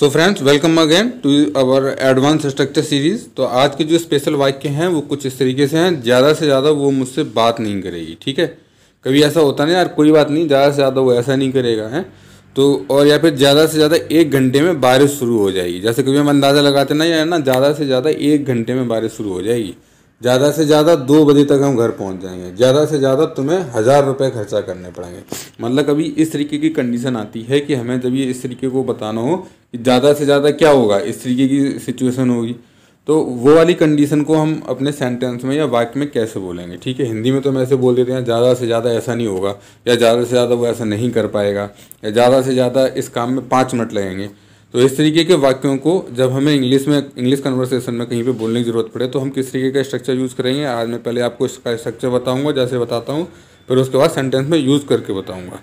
so friends welcome again to our advance structure series तो आज के जो स्पेशल वाक्य हैं वो कुछ इस तरीके से हैं ज़्यादा से ज़्यादा वो मुझसे बात नहीं करेगी ठीक है कभी ऐसा होता नहीं यार कोई बात नहीं ज़्यादा से ज़्यादा वो ऐसा नहीं करेगा है तो और या फिर ज़्यादा से ज़्यादा एक घंटे में बारिश शुरू हो जाएगी जैसे कभी हम अंदाज़ा लगाते ना यार ना ज़्यादा से ज़्यादा एक घंटे में बारिश शुरू हो जाएगी ज़्यादा से ज़्यादा दो बजे तक हम घर पहुंच जाएंगे ज़्यादा से ज़्यादा तुम्हें हज़ार रुपये खर्चा करने पड़ेंगे मतलब कभी इस तरीके की कंडीशन आती है कि हमें जब ये इस तरीके को बताना हो कि ज़्यादा से ज़्यादा क्या होगा इस तरीके की सिचुएशन होगी तो वो वाली कंडीशन को हम अपने सेंटेंस में या वाक्य में कैसे बोलेंगे ठीक है हिंदी में तो हम ऐसे बोल देते हैं ज़्यादा से ज़्यादा ऐसा नहीं होगा या ज़्यादा से ज़्यादा वो ऐसा नहीं कर पाएगा या ज़्यादा से ज़्यादा इस काम में पाँच मिनट लगेंगे तो इस तरीके के वाक्यों को जब हमें इंग्लिश में इंग्लिश कन्वर्सेशन में कहीं पे बोलने की ज़रूरत पड़े तो हम किस तरीके का स्ट्रक्चर यूज़ करेंगे आज मैं पहले आपको इसका स्ट्रक्चर बताऊंगा जैसे बताता हूँ फिर उसके बाद सेंटेंस में यूज़ करके बताऊँगा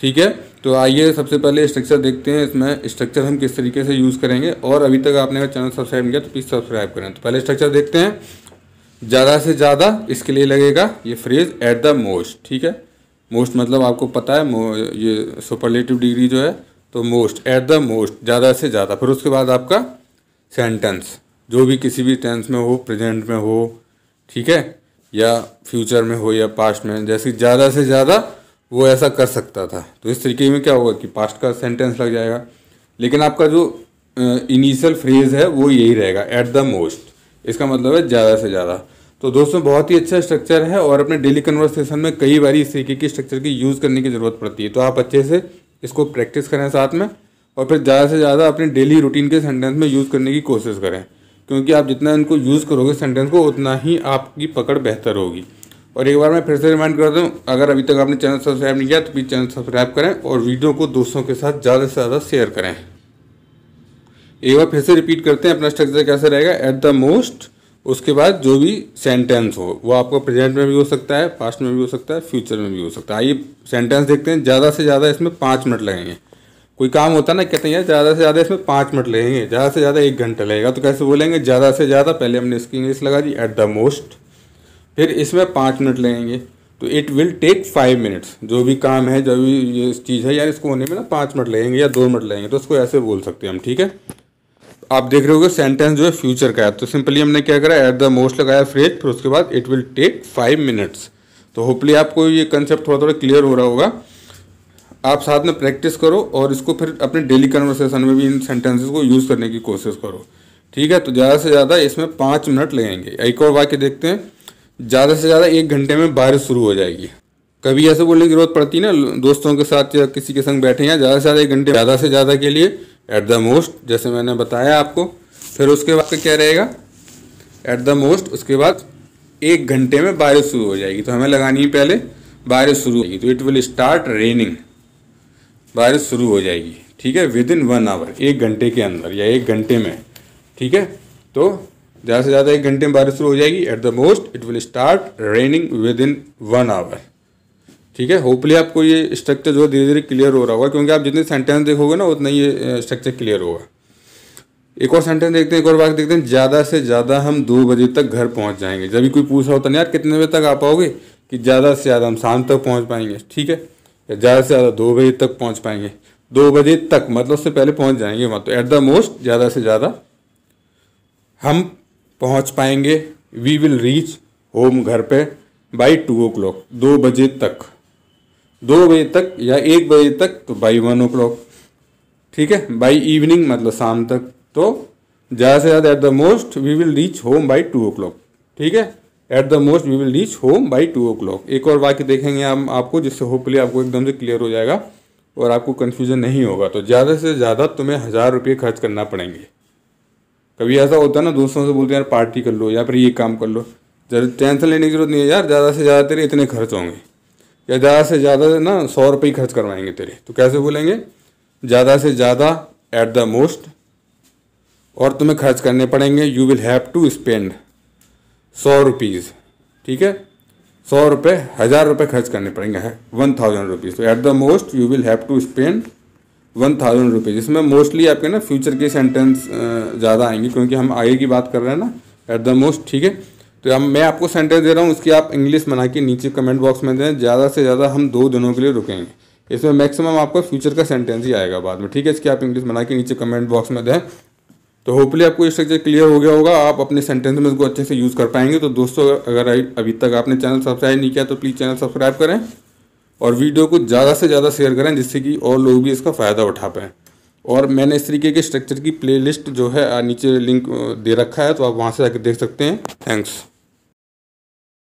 ठीक है तो आइए सबसे पहले स्ट्रक्चर देखते हैं इसमें स्ट्रक्चर हम किस तरीके से यूज़ करेंगे और अभी तक आपने अगर चैनल सब्सक्राइब नहीं किया तो प्लीज़ सब्सक्राइब करें तो पहले स्ट्रक्चर देखते हैं ज़्यादा से ज़्यादा इसके लिए लगेगा ये फ्रेज एट द मोस्ट ठीक है मोस्ट मतलब आपको पता है ये सुपरलेटिव डिग्री जो है तो मोस्ट एट द मोस्ट ज़्यादा से ज़्यादा फिर उसके बाद आपका सेंटेंस जो भी किसी भी टेंस में हो प्रेजेंट में हो ठीक है या फ्यूचर में हो या पास्ट में जैसे ज़्यादा से ज़्यादा वो ऐसा कर सकता था तो इस तरीके में क्या होगा कि पास्ट का सेंटेंस लग जाएगा लेकिन आपका जो इनिशियल फ्रेज है वो यही रहेगा एट द मोस्ट इसका मतलब है ज़्यादा से ज़्यादा तो दोस्तों बहुत ही अच्छा स्ट्रक्चर है और अपने डेली कन्वर्सेशन में कई बार इस तरीके की स्ट्रक्चर की यूज़ करने की ज़रूरत पड़ती है तो आप अच्छे से इसको प्रैक्टिस करें साथ में और फिर ज़्यादा से ज़्यादा अपने डेली रूटीन के सेंटेंस में यूज़ करने की कोशिश करें क्योंकि आप जितना इनको यूज़ करोगे सेंटेंस को उतना ही आपकी पकड़ बेहतर होगी और एक बार मैं फिर से रिमाइंड करता हूँ अगर अभी तक आपने चैनल सब्सक्राइब नहीं किया तो प्लीज़ चैनल सब्सक्राइब करें और वीडियो को दोस्तों के साथ ज़्यादा से ज़्यादा शेयर करें एक बार फिर से रिपीट करते हैं अपना स्ट्रक्चर कैसा रहेगा एट द मोस्ट उसके बाद जो भी सेंटेंस हो वो आपका प्रेजेंट में भी हो सकता है पास्ट में भी हो सकता है फ्यूचर में भी हो सकता है आइए सेंटेंस देखते हैं ज़्यादा से ज़्यादा इसमें पाँच मिनट लगेंगे कोई काम होता है ना कहते हैं यार ज़्यादा से ज़्यादा इसमें पाँच मिनट लगेंगे ज़्यादा से ज़्यादा एक घंटा लगेगा तो कैसे बोलेंगे ज़्यादा से ज़्यादा पहले हमने इसकी इंग्लिश लगा दी एट द मोस्ट फिर इसमें पाँच मिनट लगेंगे तो it will take five minutes जो भी काम है जो भी ये चीज़ है यार इसको होने में ना पाँच मिनट लगेंगे या दो मिनट लगेंगे तो उसको ऐसे बोल सकते हैं हम ठीक है आप देख रहे होगे सेंटेंस जो है फ्यूचर का है तो सिंपली हमने क्या करा एट द मोस्ट लगाया फ्रेज फिर उसके बाद it will take five minutes तो होपली आपको ये कंसेप्ट थोड़ा थोड़ा क्लियर हो रहा होगा आप साथ में प्रैक्टिस करो और इसको फिर अपने डेली कन्वर्सेशन में भी इन सेंटेंसेस को यूज़ करने की कोशिश करो ठीक है तो ज़्यादा से ज़्यादा इसमें पाँच मिनट लगेंगे एक और वाक्य देखते हैं ज़्यादा से ज़्यादा एक घंटे में बारिश शुरू हो जाएगी कभी ऐसे बोलने की जरूरत पड़ती है ना दोस्तों के साथ या किसी के संग बैठे हैं ज़्यादा से ज़्यादा एक घंटे ज़्यादा से ज़्यादा के लिए एट द मोस्ट जैसे मैंने बताया आपको फिर उसके बाद क्या रहेगा एट द मोस्ट उसके बाद एक घंटे में बारिश शुरू हो जाएगी तो हमें लगानी है पहले बारिश शुरू होगी तो इट विल स्टार्ट रेनिंग बारिश शुरू हो जाएगी ठीक है विद इन वन आवर एक घंटे के अंदर या एक घंटे में ठीक है तो ज़्यादा से ज़्यादा एक घंटे में बारिश शुरू हो जाएगी at the most it will start raining within one hour ठीक है होपली आपको ये स्ट्रक्चर जो है धीरे धीरे क्लियर हो रहा होगा क्योंकि आप जितने सेंटेंस देखोगे ना उतना ये स्ट्रक्चर क्लियर होगा एक और सेंटेंस देखते हैं एक और बात देखते हैं ज़्यादा से ज़्यादा हम दो बजे तक घर पहुँच जाएंगे जब भी कोई पूछ रहा होता नहीं यार कितने बजे तक आ पाओगे कि ज़्यादा से ज़्यादा हम शाम तक पहुँच पाएंगे ठीक है ज़्यादा से ज़्यादा दो बजे तक पहुँच पाएंगे दो बजे तक मतलब उससे पहले पहुँच जाएंगे मतलब एट द मोस्ट ज़्यादा से ज़्यादा हम पहुँच पाएंगे वी विल रीच होम घर पर बाई टू ओ क्लॉक दो बजे तक दो बजे तक या एक बजे तक तो बाई वन ओ क्लॉक ठीक है बाई इवनिंग मतलब शाम तक तो ज़्यादा से ज़्यादा at the most we will reach home by two o'clock ठीक है at the most we will reach home by two o'clock एक और वाक्य देखेंगे हम आपको जिससे होपली आपको एकदम से क्लियर हो जाएगा और आपको कन्फ्यूज़न नहीं होगा तो ज़्यादा से ज़्यादा तुम्हें हज़ार रुपये खर्च करना पड़ेंगे कभी ऐसा होता है ना दोस्तों से बोलते हैं यार पार्टी कर लो या फिर ये काम कर लो टेंशन लेने की जरूरत नहीं है यार ज़्यादा से ज़्यादा तेरे इतने खर्च होंगे या ज़्यादा से ज़्यादा ना सौ रुपये खर्च करवाएंगे तेरे तो कैसे बोलेंगे ज़्यादा से ज़्यादा एट द मोस्ट और तुम्हें खर्च करने पड़ेंगे you will have to spend सौ रुपीज़ ठीक है सौ रुपये हज़ार रुपये खर्च करने पड़ेंगे वन थाउजेंड रुपीज़ तो at the most you will have to spend one thousand rupees इसमें मोस्टली आपके ना फ्यूचर के सेंटेंस ज़्यादा आएंगे क्योंकि हम आगे की बात कर रहे हैं ना एट द मोस्ट ठीक है तो हम मैं आपको सेंटेंस दे रहा हूँ उसकी आप इंग्लिश बना के नीचे कमेंट बॉक्स में दें ज़्यादा से ज़्यादा हम दो दिनों के लिए रुकेंगे इसमें मैक्सिमम आपका फ्यूचर का सेंटेंस ही आएगा बाद में ठीक है इसकी आप इंग्लिश बना के नीचे कमेंट बॉक्स में दें तो होपली आपको ये स्ट्रक्चर क्लियर हो गया होगा आप अपने सेंटेंस में इसको अच्छे से यूज़ कर पाएंगे तो दोस्तों अगर अभी तक आपने चैनल सब्सक्राइब नहीं किया तो प्लीज़ चैनल सब्सक्राइब करें और वीडियो को ज़्यादा से ज़्यादा शेयर करें जिससे कि और लोग भी इसका फ़ायदा उठा पाएँ और मैंने इस तरीके के स्ट्रक्चर की प्लेलिस्ट जो है नीचे लिंक दे रखा है तो आप वहाँ से जाकर देख सकते हैं थैंक्स